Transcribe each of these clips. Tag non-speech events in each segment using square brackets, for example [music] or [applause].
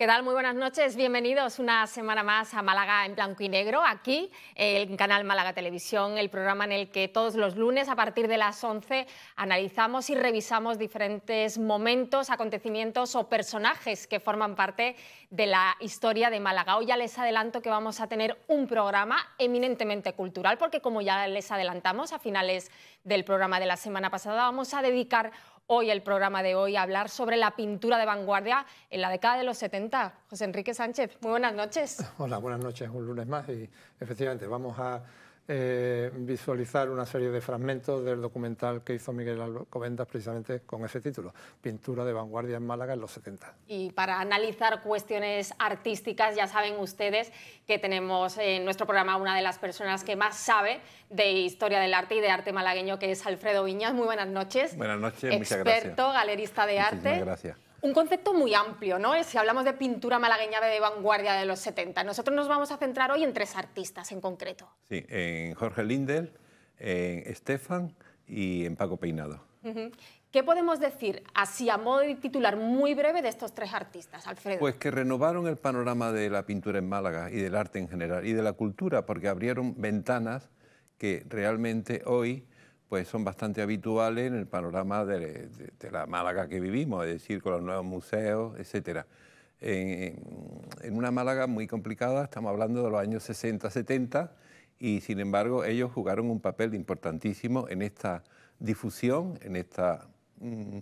¿Qué tal? Muy buenas noches. Bienvenidos una semana más a Málaga en blanco y negro, aquí eh, en Canal Málaga Televisión, el programa en el que todos los lunes a partir de las 11 analizamos y revisamos diferentes momentos, acontecimientos o personajes que forman parte de la historia de Málaga. Hoy ya les adelanto que vamos a tener un programa eminentemente cultural porque como ya les adelantamos a finales del programa de la semana pasada, vamos a dedicar hoy el programa de hoy, hablar sobre la pintura de vanguardia en la década de los 70. José Enrique Sánchez, muy buenas noches. Hola, buenas noches, un lunes más y efectivamente vamos a eh, visualizar una serie de fragmentos del documental que hizo Miguel Alcobendas precisamente con ese título, Pintura de Vanguardia en Málaga en los 70. Y para analizar cuestiones artísticas, ya saben ustedes que tenemos en nuestro programa una de las personas que más sabe de historia del arte y de arte malagueño, que es Alfredo Viñas. Muy buenas noches. Buenas noches, Experto, muchas gracias. galerista de arte. gracias un concepto muy amplio, ¿no? Si hablamos de pintura malagueña de vanguardia de los 70, nosotros nos vamos a centrar hoy en tres artistas en concreto. Sí, en Jorge Lindel, en Estefan y en Paco Peinado. ¿Qué podemos decir, así a modo de titular muy breve, de estos tres artistas, Alfredo? Pues que renovaron el panorama de la pintura en Málaga y del arte en general y de la cultura, porque abrieron ventanas que realmente hoy pues son bastante habituales en el panorama de, la Málaga que vivimos, es decir, con los nuevos museos, etcétera. En, una Málaga muy complicada, estamos hablando de los años 60, 70, y sin embargo ellos jugaron un papel importantísimo en esta difusión, en, esta, mm,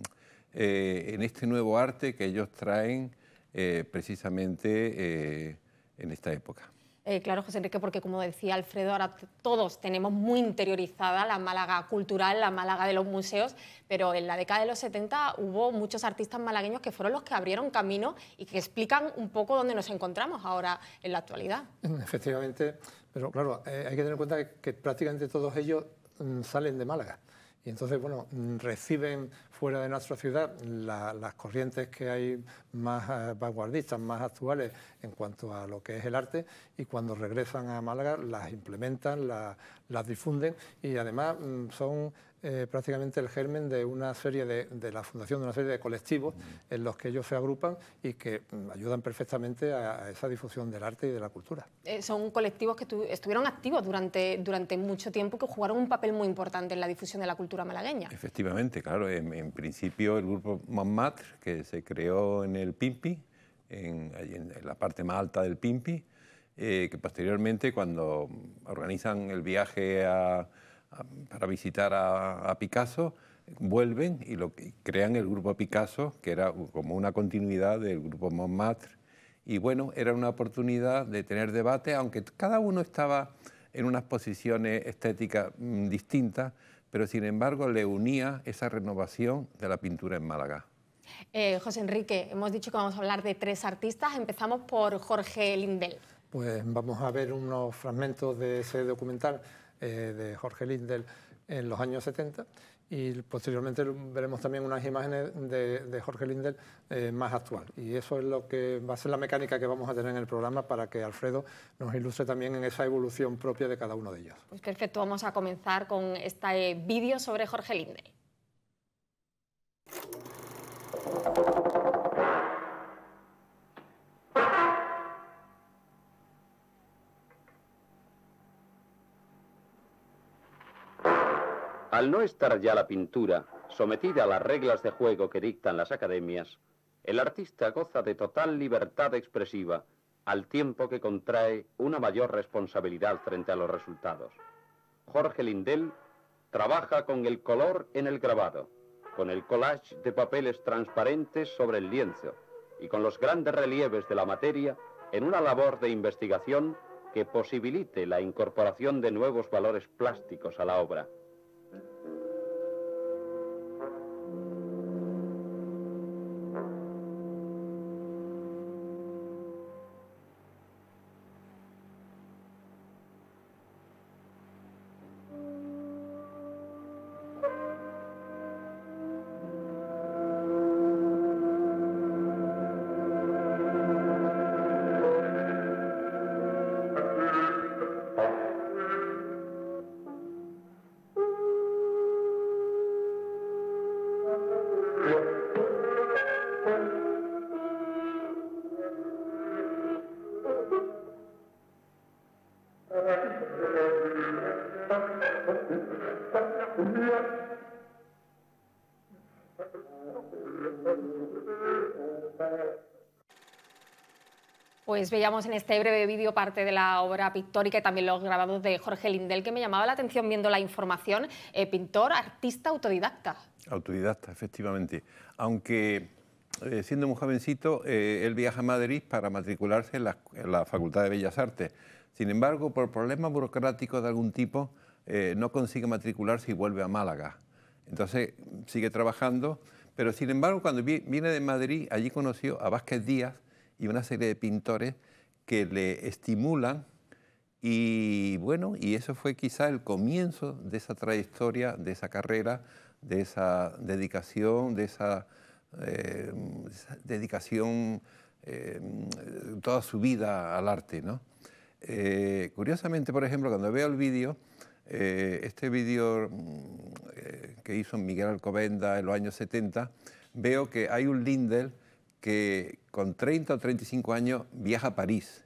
eh, en este nuevo arte que ellos traen eh, precisamente eh, en esta época. Eh, claro, José Enrique, porque como decía Alfredo, ahora todos tenemos muy interiorizada la Málaga cultural, la Málaga de los museos, pero en la década de los 70 hubo muchos artistas malagueños que fueron los que abrieron camino y que explican un poco dónde nos encontramos ahora en la actualidad. Mm, efectivamente, pero claro, eh, hay que tener en cuenta que, prácticamente todos ellos mm, salen de Málaga. Y entonces, bueno, reciben fuera de nuestra ciudad las corrientes que hay más eh, vanguardistas, más actuales en cuanto a lo que es el arte, y cuando regresan a Málaga las implementan, las difunden y además mm, son eh, prácticamente el germen de una serie de, la fundación de una serie de colectivos en los que ellos se agrupan y que mm, ayudan perfectamente a, esa difusión del arte y de la cultura. Eh, son colectivos que estuvieron activos durante, durante mucho tiempo que jugaron un papel muy importante en la difusión de la cultura malagueña. Efectivamente, claro. En, principio el grupo Mammat, que se creó en el Pimpi, en, la parte más alta del Pimpi, eh, que posteriormente cuando organizan el viaje a para visitar a, Picasso, vuelven y, crean el grupo Picasso, que era como una continuidad del grupo Montmartre. Y bueno, era una oportunidad de tener debate, aunque cada uno estaba en unas posiciones estéticas mm, distintas, pero sin embargo le unía esa renovación de la pintura en Málaga. Eh, José Enrique, hemos dicho que vamos a hablar de tres artistas. Empezamos por Jorge Lindel. Pues vamos a ver unos fragmentos de ese documental eh, de Jorge Lindel en los años 70 y posteriormente veremos también unas imágenes de, Jorge Lindel eh, más actual. Y eso es lo que va a ser la mecánica que vamos a tener en el programa para que Alfredo nos ilustre también en esa evolución propia de cada uno de ellos. Pues perfecto, vamos a comenzar con este vídeo sobre Jorge Lindel. Al no estar ya la pintura sometida a las reglas de juego que dictan las academias, el artista goza de total libertad expresiva, al tiempo que contrae una mayor responsabilidad frente a los resultados. Jorge Lindel trabaja con el color en el grabado, con el collage de papeles transparentes sobre el lienzo y con los grandes relieves de la materia en una labor de investigación que posibilite la incorporación de nuevos valores plásticos a la obra. Pues veíamos en este breve vídeo parte de la obra pictórica y también los grabados de Jorge Lindel, que me llamaba la atención viendo la información. Eh, pintor, artista, autodidacta. Autodidacta, efectivamente. Aunque eh, siendo muy jovencito, eh, él viaja a Madrid para matricularse en la, Facultad de Bellas Artes. Sin embargo, por problemas burocráticos de algún tipo, no consigue matricularse y vuelve a Málaga. Entonces sigue trabajando, pero sin embargo, cuando viene de Madrid, allí conoció a Vázquez Díaz, y una serie de pintores que le estimulan y bueno, y eso fue quizá el comienzo de esa trayectoria, de esa carrera, de esa dedicación, de esa, eh, dedicación eh, toda su vida al arte. ¿no? Eh, curiosamente, por ejemplo, cuando veo el vídeo, este vídeo mm, que hizo Miguel Alcobenda en los años 70, veo que hay un Lindel que con 30 o 35 años viaja a París,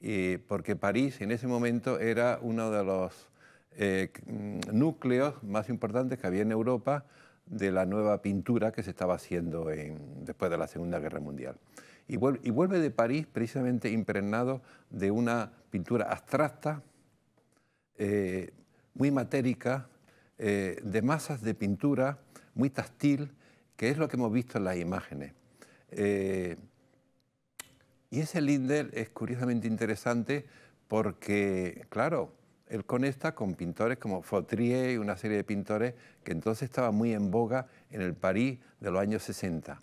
eh, porque París en ese momento era uno de los eh, mm, núcleos más importantes que había en Europa de la nueva pintura que se estaba haciendo después de la Segunda Guerra Mundial. Y vuelve, de París precisamente impregnado de una pintura abstracta, eh, muy matérica, de masas de pintura, muy táctil, que es lo que hemos visto en las imágenes. Eh, y ese Lindel es curiosamente interesante porque, claro, él conecta con pintores como Fautrier y una serie de pintores que entonces estaba muy en boga en el París de los años 60.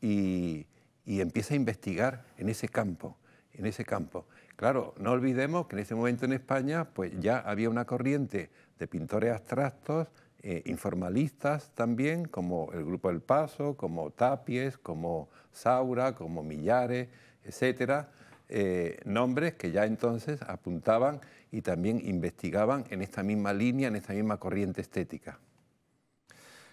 Y, y empieza a investigar en ese campo, en ese campo. Claro, no olvidemos que en ese momento en España pues ya había una corriente de pintores abstractos eh, informalistas también, como el Grupo El Paso, como Tapies, como Saura, como Millares, etcétera, eh, nombres que ya entonces apuntaban y también investigaban en esta misma línea, en esta misma corriente estética.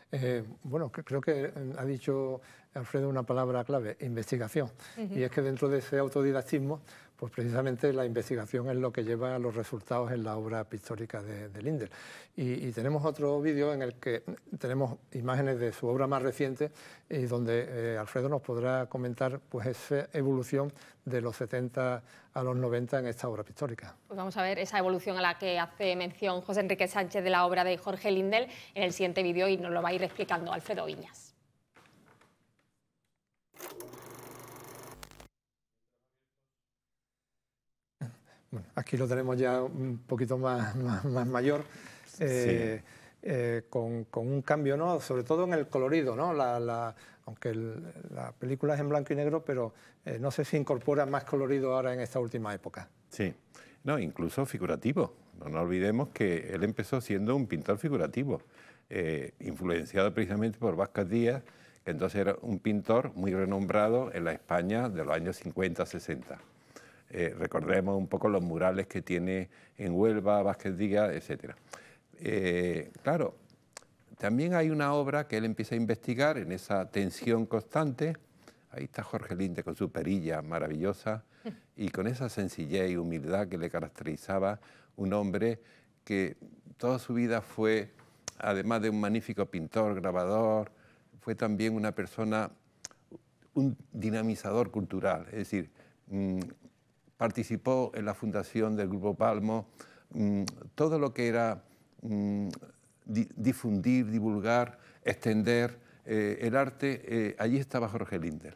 Eh, bueno, creo que ha dicho Alfredo una palabra clave, investigación. Y es que dentro de ese autodidactismo pues precisamente la investigación es lo que lleva a los resultados en la obra pictórica de, Lindel. Y, tenemos otro vídeo en el que tenemos imágenes de su obra más reciente y eh, donde eh, Alfredo nos podrá comentar pues esa evolución de los 70 a los 90 en esta obra pictórica. Pues vamos a ver esa evolución a la que hace mención José Enrique Sánchez de la obra de Jorge Lindel en el siguiente vídeo y nos lo va a ir explicando Alfredo Viñas. aquí lo tenemos ya un poquito más, mayor. Eh, eh, con, un cambio, sobre todo en el colorido, aunque la película es en blanco y negro, pero eh, no sé si incorpora más colorido ahora en esta última época. Sí, no, incluso figurativo. No olvidemos que él empezó siendo un pintor figurativo, influenciado precisamente por Vázquez Díaz, que entonces era un pintor muy renombrado en la España de los años 50-60. Eh, recordemos un poco los murales que tiene en Huelva, Vázquez Díaz, etc. Eh, claro, también hay una obra que él empieza a investigar en esa tensión constante. Ahí está Jorge Linde con su perilla maravillosa [laughs] y con esa sencillez y humildad que le caracterizaba un hombre que toda su vida fue, además de un magnífico pintor, grabador, fue también una persona, un dinamizador cultural, es decir, mm, participó en la fundación del Grupo Palmo, mm, todo lo que era mm, difundir, divulgar, extender eh, el arte, eh, allí estaba Jorge Lindel.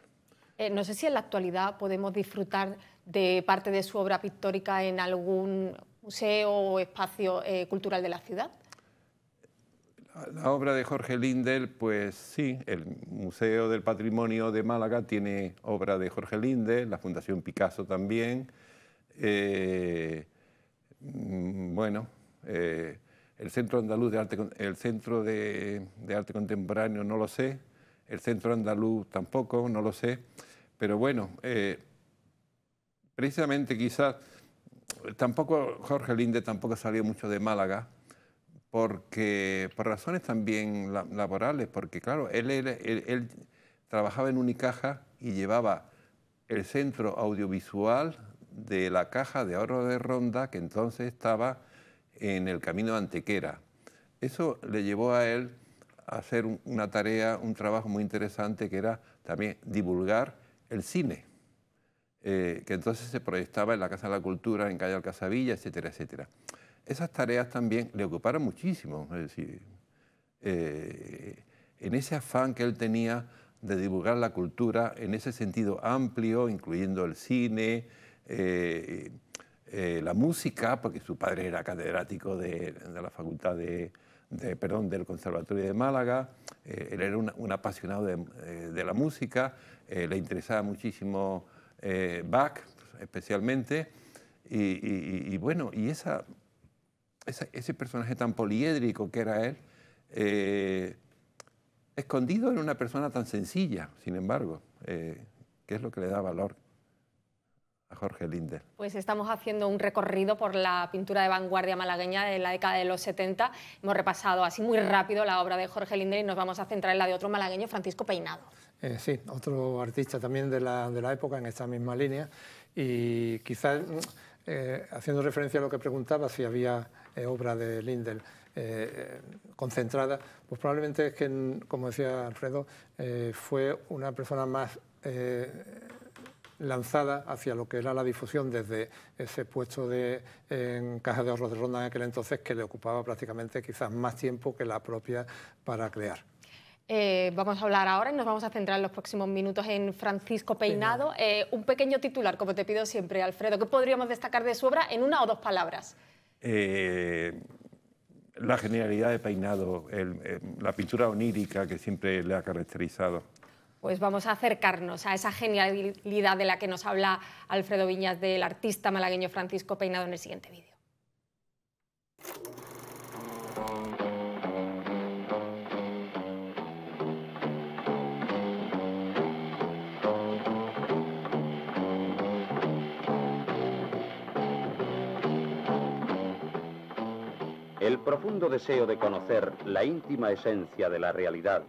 Eh, no sé si en la actualidad podemos disfrutar de parte de su obra pictórica en algún museo o espacio cultural de la ciudad. La obra de Jorge Lindel, pues sí, el Museo del Patrimonio de Málaga tiene obra de Jorge Lindel, la Fundación Picasso también. Eh, mm, bueno, eh, el Centro Andaluz de Arte, el Centro de, Arte Contemporáneo no lo sé, el Centro Andaluz tampoco, no lo sé, pero bueno, eh, precisamente quizás, tampoco Jorge Linde tampoco salió mucho de Málaga, porque por razones también laborales, porque claro, él, trabajaba en Unicaja y llevaba el centro audiovisual de la caja de ahorro de Ronda, que entonces estaba en el camino de Antequera. Eso le llevó a él a hacer una tarea, un trabajo muy interesante, que era también divulgar el cine, eh, que entonces se proyectaba en la Casa de la Cultura, en Calle Alcazabilla, etcétera, etcétera esas tareas también le ocuparon muchísimo. Es decir, eh, en ese afán que él tenía de divulgar la cultura en ese sentido amplio, incluyendo el cine, eh, eh, la música, porque su padre era catedrático de, la facultad de, del Conservatorio de Málaga, él era un, apasionado de, la música, le interesaba muchísimo Bach especialmente, y bueno, y esa ese personaje tan poliédrico que era él, eh, escondido en una persona tan sencilla, sin embargo, eh, ¿qué es lo que le da valor a Jorge Linder. Pues estamos haciendo un recorrido por la pintura de vanguardia malagueña de la década de los 70. Hemos repasado así muy rápido la obra de Jorge Linder y nos vamos a centrar en la de otro malagueño, Francisco Peinado. Eh, sí, otro artista también de la, época en esta misma línea y quizás haciendo referencia a lo que preguntaba, si había eh, obra de Lindel eh, concentrada, pues probablemente es que, como decía Alfredo, eh, fue una persona más lanzada hacia lo que era la difusión desde ese puesto de, en Caja de Ahorros de Ronda en aquel entonces que le ocupaba prácticamente quizás más tiempo que la propia para crear. vamos a hablar ahora y nos vamos a centrar en los próximos minutos en Francisco Peinado. un pequeño titular, como te pido siempre, Alfredo. ¿Qué podríamos destacar de su obra en una o dos palabras? Eh, la genialidad de peinado, eh, la pintura onírica que siempre le ha caracterizado. Pues vamos a acercarnos a esa genialidad de la que nos habla Alfredo Viñas del artista malagueño Francisco Peinado en el siguiente vídeo. profundo deseo de conocer la íntima esencia de la realidad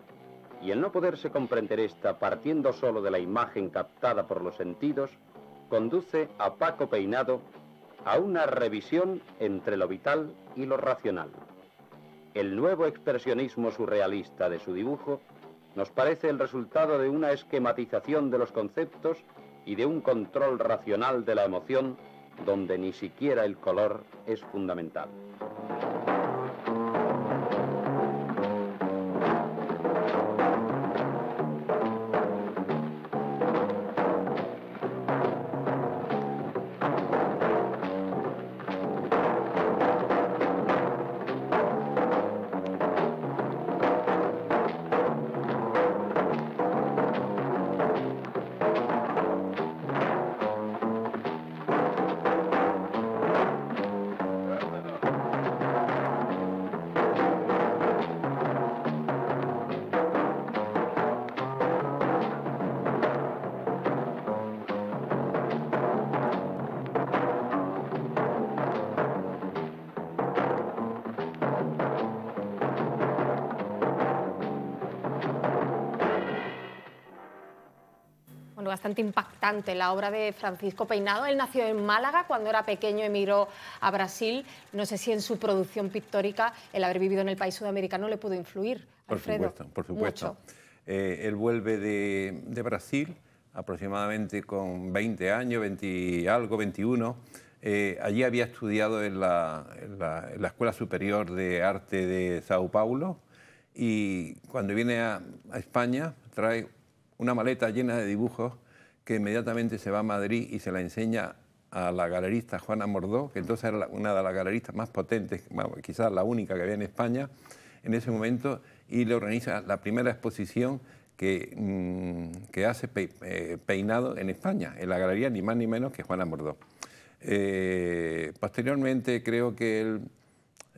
y el no poderse comprender esta partiendo solo de la imagen captada por los sentidos, conduce a Paco Peinado a una revisión entre lo vital y lo racional. El nuevo expresionismo surrealista de su dibujo nos parece el resultado de una esquematización de los conceptos y de un control racional de la emoción donde ni siquiera el color es fundamental. bastante impactante la obra de Francisco Peinado. Él nació en Málaga, cuando era pequeño emigró a Brasil. No sé si en su producción pictórica el haber vivido en el país sudamericano le pudo influir. Por supuesto, por supuesto. Eh, él vuelve de, Brasil aproximadamente con 20 años, 20 algo, 21. Eh, allí había estudiado en la, la, Escuela Superior de Arte de Sao Paulo y cuando viene a, a España trae una maleta llena de dibujos que inmediatamente se va a Madrid y se la enseña a la galerista Juana Mordó, que entonces era una de las galeristas más potentes, quizás la única que había en España en ese momento, y le organiza la primera exposición que, mm, hace eh, peinado en España, en la galería ni más ni menos que Juana Mordó. Eh, posteriormente creo que él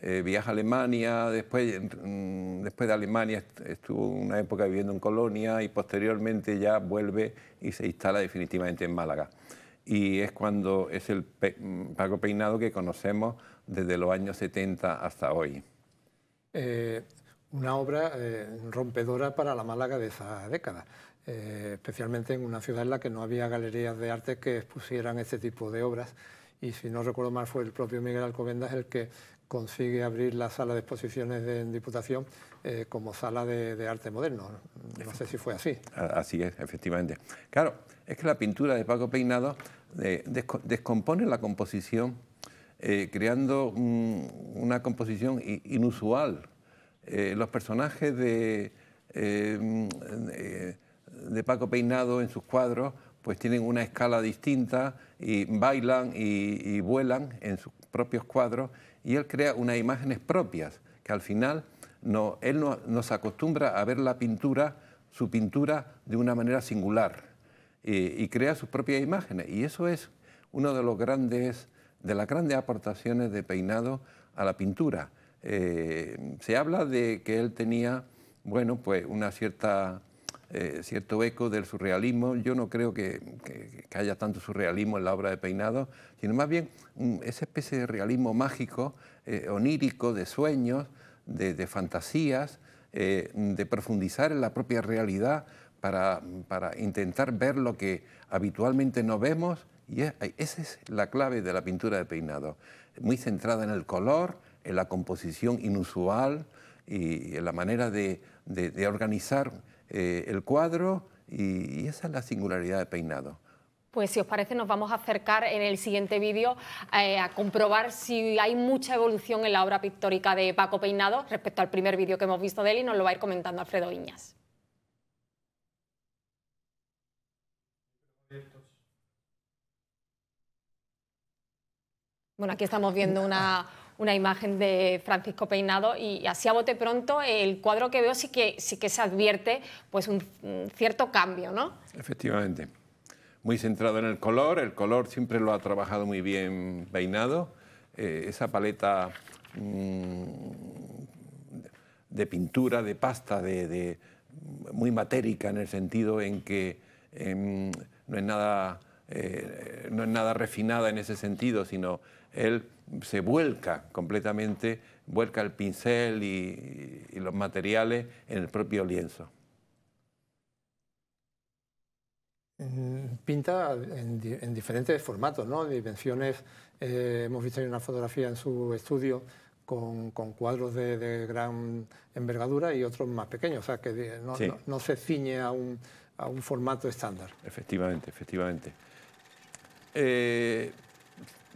eh, viaja a Alemania, después, mm, después de Alemania estuvo una época viviendo en Colonia y posteriormente ya vuelve y se instala definitivamente en Málaga. Y es cuando es el pago mm, Paco Peinado que conocemos desde los años 70 hasta hoy. Eh, una obra eh, rompedora para la Málaga de esa década. especialmente en una ciudad en la que no había galerías de arte que expusieran este tipo de obras. Y si no recuerdo mal, fue el propio Miguel Alcobendas el que consigue abrir la sala de exposiciones de, en Diputación eh, como sala de, arte moderno. No sé si fue así. Ah, así es, efectivamente. Claro, es que la pintura de Paco Peinado eh, descompone la composición, eh, creando una composición inusual. los personajes de, de Paco Peinado en sus cuadros pues tienen una escala distinta y bailan y, vuelan en sus propios cuadros y él crea unas imágenes propias que al final no, él nos acostumbra a ver la pintura, su pintura de una manera singular y crea sus propias imágenes y eso es uno de los grandes de las grandes aportaciones de Peinado a la pintura. Eh, se habla de que él tenía, bueno, pues una cierta eh, cierto eco del surrealismo. Yo no creo que, haya tanto surrealismo en la obra de Peinado, sino más bien mm, esa especie de realismo mágico, eh, onírico, de sueños, de, fantasías, eh, de profundizar en la propia realidad para, intentar ver lo que habitualmente no vemos. Y e, e, esa es la clave de la pintura de Peinado, muy centrada en el color, en la composición inusual y en la manera de organizar eh, el cuadro y, esa es la singularidad de peinado. Pues si os parece nos vamos a acercar en el siguiente vídeo eh, a comprobar si hay mucha evolución en la obra pictórica de Paco Peinado respecto al primer vídeo que hemos visto de él y nos lo va a ir comentando Alfredo Iñas. Bueno, aquí estamos viendo una, una imagen de Francisco Peinado y así a bote pronto el cuadro que veo sí que, sí que se advierte pues un, cierto cambio, ¿no? Efectivamente, muy centrado en el color, el color siempre lo ha trabajado muy bien Peinado, eh, esa paleta mm, de pintura, de pasta, de, muy matérica en el sentido en que em, no es nada... Eh, no es nada refinada en ese sentido, sino él se vuelca completamente, vuelca el pincel y, los materiales en el propio lienzo. Eh, pinta en, diferentes formatos, ¿no? Dimensiones. Eh, hemos visto una fotografía en su estudio con, cuadros de, gran envergadura y otros más pequeños, o sea que eh, no, se ciñe a un, formato estándar. Efectivamente, efectivamente. Eh,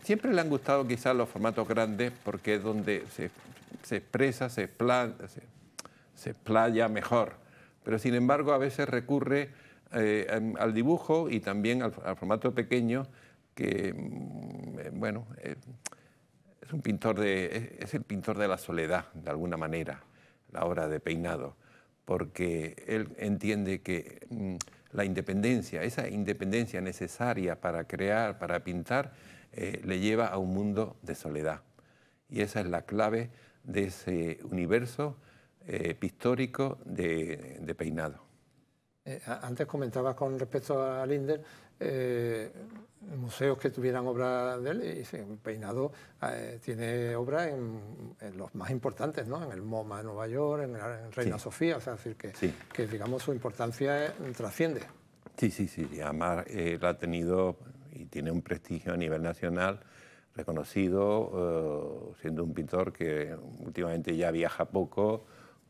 Siempre le han gustado quizás los formatos grandes porque es donde se, expresa, se, explaya playa mejor. Pero sin embargo a veces recurre eh, al dibujo y también al, formato pequeño que, mm, eh, bueno, eh, es, un pintor de, es, el pintor de la soledad, de alguna manera, la obra de peinado, porque él entiende que mm, la independencia, esa independencia necesaria para crear, para pintar, eh, le lleva a un mundo de soledad. Y esa es la clave de ese universo eh, pictórico de, peinado. Eh, antes comentabas con respecto a Linder eh, museos que tuvieran obra de él, y Peinado tiene obra en, en, los más importantes, ¿no? en el MoMA de Nueva York, en, Reina Sofía, o sea, es decir, que, que, digamos su importancia trasciende. Sí, sí, sí, además la ha tenido y tiene un prestigio a nivel nacional reconocido, eh, siendo un pintor que últimamente ya viaja poco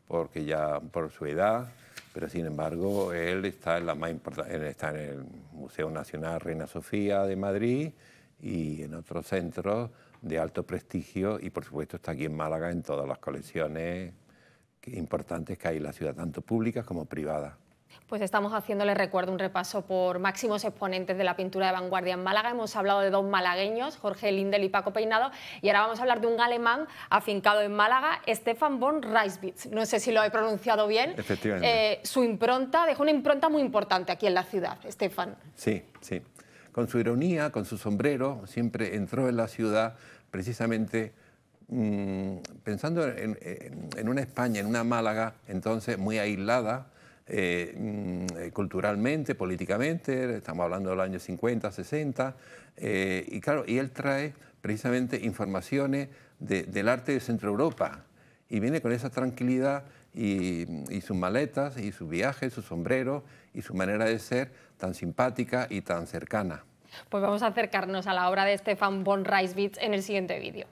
porque ya por su edad, pero sin embargo él está en, la más está en el Museo Nacional Reina Sofía de Madrid y en otros centros de alto prestigio y por supuesto está aquí en Málaga en todas las colecciones importantes que hay en la ciudad, tanto públicas como privadas. Pues estamos haciéndole recuerdo un repaso por máximos exponentes de la pintura de vanguardia en Málaga. Hemos hablado de dos malagueños, Jorge Lindel y Paco Peinado, y ahora vamos a hablar de un alemán afincado en Málaga, Stefan von Reiswitz. No sé si lo he pronunciado bien. Eh, su impronta, dejó una impronta muy importante aquí en la ciudad, Stefan. Sí, sí. Con su ironía, con su sombrero, siempre entró en la ciudad precisamente mm, pensando en una España, en una Málaga entonces muy aislada, eh, mm, eh, culturalmente, políticamente, estamos hablando del año 50, 60, eh, y claro, y él trae precisamente informaciones del arte de Centro Europa, y viene con esa tranquilidad y, sus maletas, y sus viajes, su sombrero, y su manera de ser tan simpática y tan cercana. Pues vamos a acercarnos a la obra de Stefan von Reiswitz en el siguiente vídeo.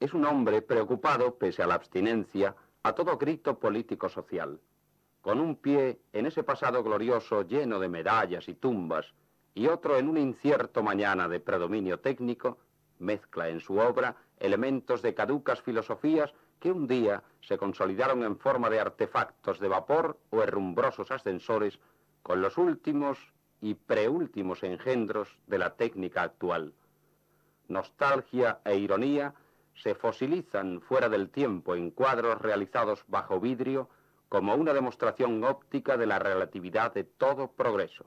es un hombre preocupado, pese a la abstinencia, a todo grito político-social. Con un pie en ese pasado glorioso lleno de medallas y tumbas, y otro en un incierto mañana de predominio técnico, mezcla en su obra elementos de caducas filosofías que un día se consolidaron en forma de artefactos de vapor o herrumbrosos ascensores con los últimos y preúltimos engendros de la técnica actual nostalgia e ironía se fosilizan fuera del tiempo en cuadros realizados bajo vidrio como una demostración óptica de la relatividad de todo progreso.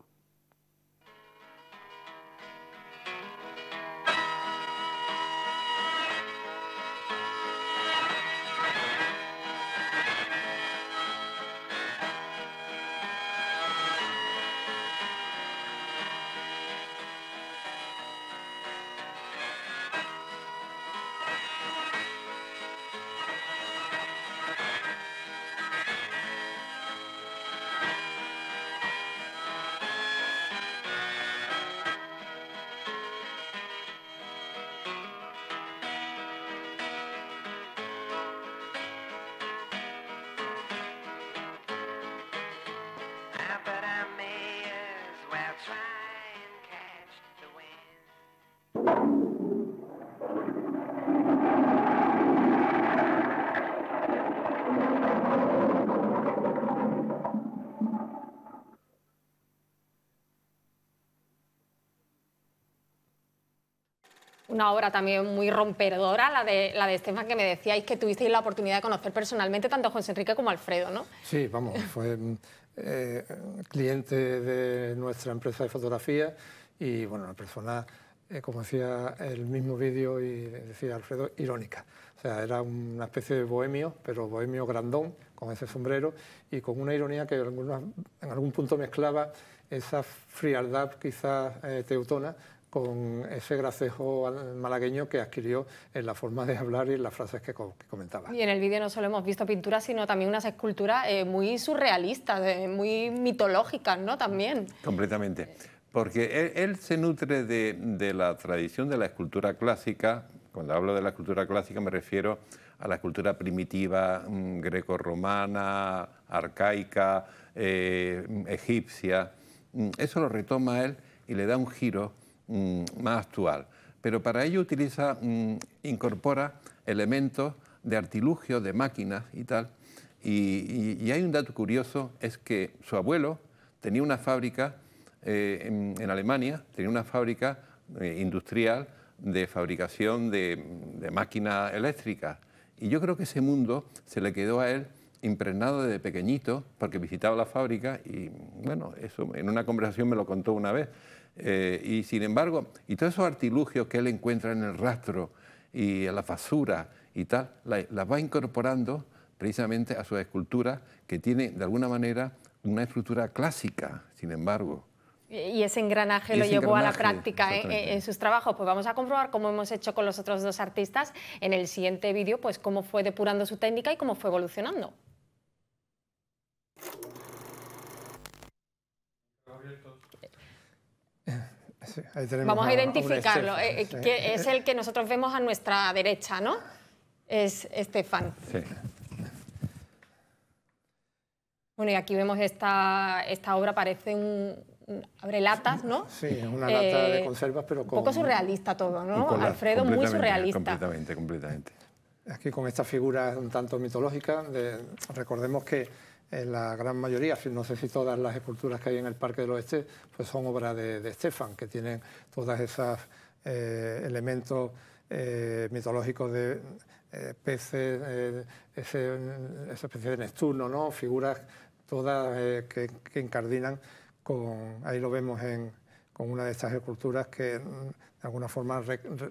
una obra también muy rompedora, la de, la de Estefan, que me decíais que tuvisteis la oportunidad de conocer personalmente tanto a José Enrique como a Alfredo, ¿no? Sí, vamos, fue mm, eh, cliente de nuestra empresa de fotografía y, bueno, una persona, eh, como decía el mismo vídeo y decía Alfredo, irónica. O sea, era una especie de bohemio, pero bohemio grandón, con ese sombrero y con una ironía que en, en algún punto mezclaba esa frialdad quizás eh, teutona con ese gracejo malagueño que adquirió en la forma de hablar y en las frases que, comentaba. Y en el vídeo no solo hemos visto pinturas, sino también unas esculturas eh, muy surrealistas, eh, muy mitológicas, ¿no? También. Completamente. Porque él, se nutre de, la tradición de la escultura clásica. Cuando hablo de la escultura clásica me refiero a la escultura primitiva, mm, greco-romana, arcaica, eh, egipcia. Mm, eso lo retoma él y le da un giro Mm, más actual. Pero para ello utiliza, mm, incorpora elementos de artilugio, de máquinas y tal. Y, hay un dato curioso, es que su abuelo tenía una fábrica eh, en, Alemania, tenía una fábrica eh, industrial de fabricación de, de máquinas eléctricas. Y yo creo que ese mundo se le quedó a él impregnado desde pequeñito, porque visitaba la fábrica y, bueno, eso en una conversación me lo contó una vez. Eh, y sin embargo, y todos esos artilugios que él encuentra en el rastro y en la fasura y tal, las la va incorporando precisamente a su escultura que tiene de alguna manera una estructura clásica, sin embargo. Y ese engranaje lo llevó a la práctica en sus trabajos. Pues vamos a comprobar cómo hemos hecho con los otros dos artistas en el siguiente vídeo, pues cómo fue depurando su técnica y cómo fue evolucionando. Vamos a, identificarlo. Eh, eh, que es el que nosotros vemos a nuestra derecha, ¿no? Es Estefan. Sí. Bueno, y aquí vemos esta, esta obra, parece un, abre latas, ¿no? Sí, es una eh, lata de conservas, pero con... Un poco surrealista todo, ¿no? Alfredo, muy surrealista. Completamente, completamente. Aquí con esta figura un tanto mitológica, recordemos que la gran mayoría, no sé si todas las esculturas que hay en el Parque del Oeste, pues son obras de, Estefan, que tienen todos esos eh, elementos eh, mitológicos de eh, peces, esa especie de Neptuno, ¿no? figuras todas que, que, encardinan con, ahí lo vemos en, con una de estas esculturas que mm, de alguna forma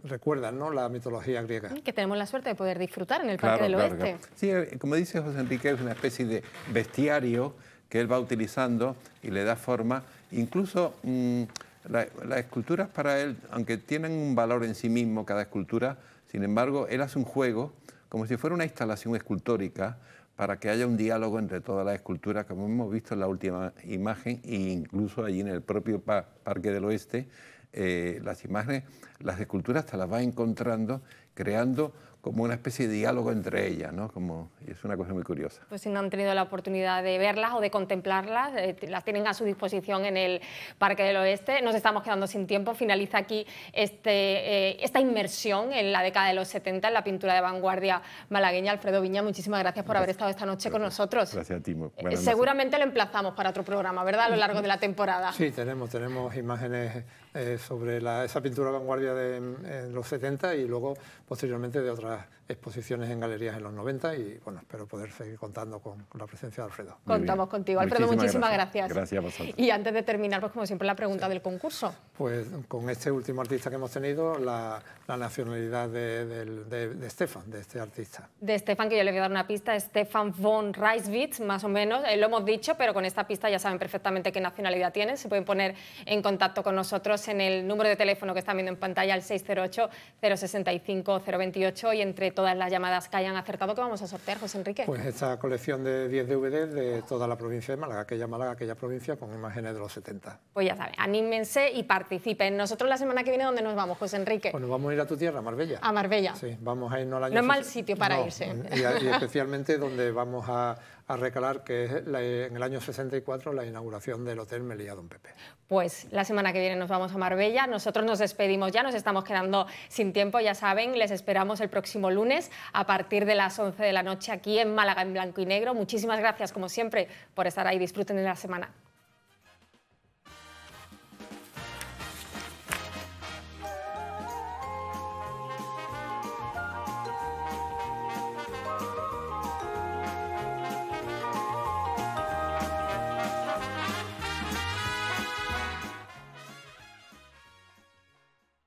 recuerdan ¿no? la mitología griega. Mm, que tenemos la suerte de poder disfrutar en el Parque del Oeste. Sí, eh, como dice José Enrique, es una especie de bestiario que él va utilizando y le da forma. Incluso mm, las esculturas para él, aunque tienen un valor en sí mismo cada escultura, sin embargo, él hace un juego como si fuera una instalación escultórica para que haya un diálogo entre todas las esculturas, como hemos visto en la última imagen, e incluso allí en el propio Parque del Oeste, eh, las imágenes, las esculturas hasta las va encontrando, creando como una especie de diálogo entre ellas, ¿no? Como, y es una cosa muy curiosa. Pues si no han tenido la oportunidad de verlas o de contemplarlas, eh, las tienen a su disposición en el Parque del Oeste. Nos estamos quedando sin tiempo. Finaliza aquí este, eh, esta inmersión en la década de los 70 en la pintura de vanguardia malagueña. Alfredo Viña, muchísimas gracias por haber estado esta noche con nosotros. Gracias a ti. Eh, seguramente lo emplazamos para otro programa, ¿verdad? A lo largo de la [laughs] temporada. Sí, tenemos, tenemos imágenes eh, sobre esa pintura vanguardia de los 70 y luego posteriormente de otras exposiciones en galerías en los 90 y bueno, espero poder seguir contando con, la presencia de Alfredo. Contamos contigo, Alfredo, muchísimas, gracias. gracias. a Y antes de terminar, pues como siempre la pregunta del concurso. Pues con este último artista que hemos tenido, la, nacionalidad de, de, de, Stefan, de este artista. De Stefan, que yo le voy a dar una pista, Stefan von Reiswitz, más o menos, eh, lo hemos dicho, pero con esta pista ya saben perfectamente qué nacionalidad tienen, se pueden poner en contacto con nosotros en el número de teléfono que están viendo en pantalla, el 608-065-028, y entre todas las llamadas que hayan acertado, ¿qué vamos a sortear, José Enrique? Pues esta colección de 10 DVDs de toda la provincia de Málaga, aquella Málaga, aquella provincia con imágenes de los 70. Pues ya saben, anímense y participen. Nosotros la semana que viene, ¿dónde nos vamos, José Enrique? Bueno, pues vamos a ir a tu tierra, a Marbella. A Marbella. Sí, vamos a irnos al año... No es mal sitio para irse. Y, y especialmente donde vamos a a recalar, que es en el año 64 la inauguración del Hotel Melilla Don Pepe. Pues la semana que viene nos vamos a Marbella, nosotros nos despedimos ya, nos estamos quedando sin tiempo, ya saben, les esperamos el próximo lunes a partir de las 11 de la noche aquí en Málaga en blanco y negro. Muchísimas gracias como siempre por estar ahí, disfruten de la semana.